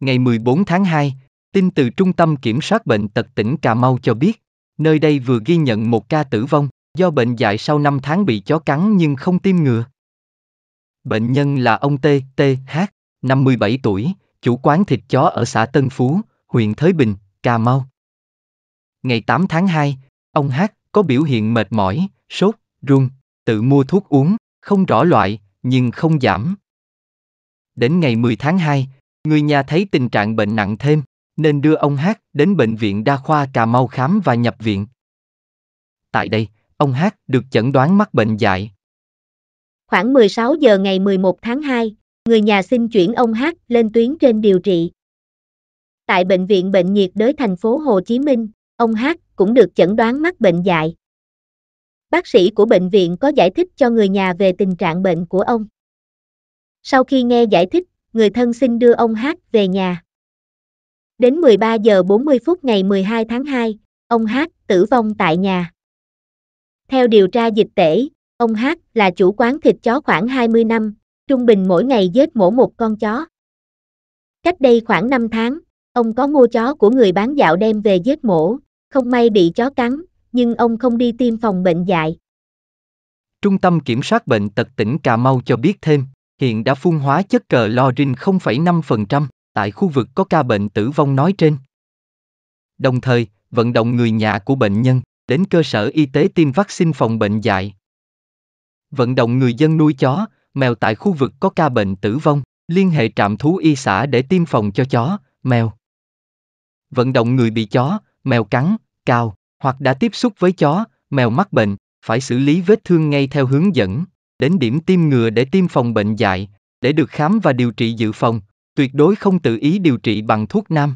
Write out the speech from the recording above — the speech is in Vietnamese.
Ngày 14 tháng 2, tin từ Trung tâm Kiểm soát Bệnh tật tỉnh Cà Mau cho biết, nơi đây vừa ghi nhận một ca tử vong do bệnh dại sau 5 tháng bị chó cắn nhưng không tiêm ngừa. Bệnh nhân là ông T. T. H. 57 tuổi, chủ quán thịt chó ở xã Tân Phú, huyện Thới Bình, Cà Mau. Ngày 8 tháng 2, ông H. có biểu hiện mệt mỏi, sốt, run, tự mua thuốc uống, không rõ loại, nhưng không giảm. Đến ngày 10 tháng 2, Người nhà thấy tình trạng bệnh nặng thêm, nên đưa ông Hát đến bệnh viện đa khoa Cà Mau khám và nhập viện. Tại đây, ông Hát được chẩn đoán mắc bệnh dại. Khoảng 16 giờ ngày 11 tháng 2, người nhà xin chuyển ông Hát lên tuyến trên điều trị. Tại Bệnh viện Bệnh nhiệt đới thành phố Hồ Chí Minh, ông Hát cũng được chẩn đoán mắc bệnh dại. Bác sĩ của bệnh viện có giải thích cho người nhà về tình trạng bệnh của ông. Sau khi nghe giải thích, người thân xin đưa ông Hát về nhà. Đến 13 giờ 40 phút ngày 12 tháng 2, ông Hát tử vong tại nhà. Theo điều tra dịch tễ, ông Hát là chủ quán thịt chó khoảng 20 năm, trung bình mỗi ngày giết mổ một con chó. Cách đây khoảng 5 tháng, ông có mua chó của người bán dạo đem về giết mổ, không may bị chó cắn, nhưng ông không đi tiêm phòng bệnh dại. Trung tâm Kiểm soát Bệnh tật tỉnh Cà Mau cho biết thêm, hiện đã phun hóa chất cờ lo lorin 0,5% tại khu vực có ca bệnh tử vong nói trên. Đồng thời, vận động người nhà của bệnh nhân đến cơ sở y tế tiêm vaccine phòng bệnh dạy. Vận động người dân nuôi chó, mèo tại khu vực có ca bệnh tử vong, liên hệ trạm thú y xã để tiêm phòng cho chó, mèo. Vận động người bị chó, mèo cắn, cào, hoặc đã tiếp xúc với chó, mèo mắc bệnh, phải xử lý vết thương ngay theo hướng dẫn đến điểm tiêm ngừa để tiêm phòng bệnh dạy, để được khám và điều trị dự phòng, tuyệt đối không tự ý điều trị bằng thuốc nam.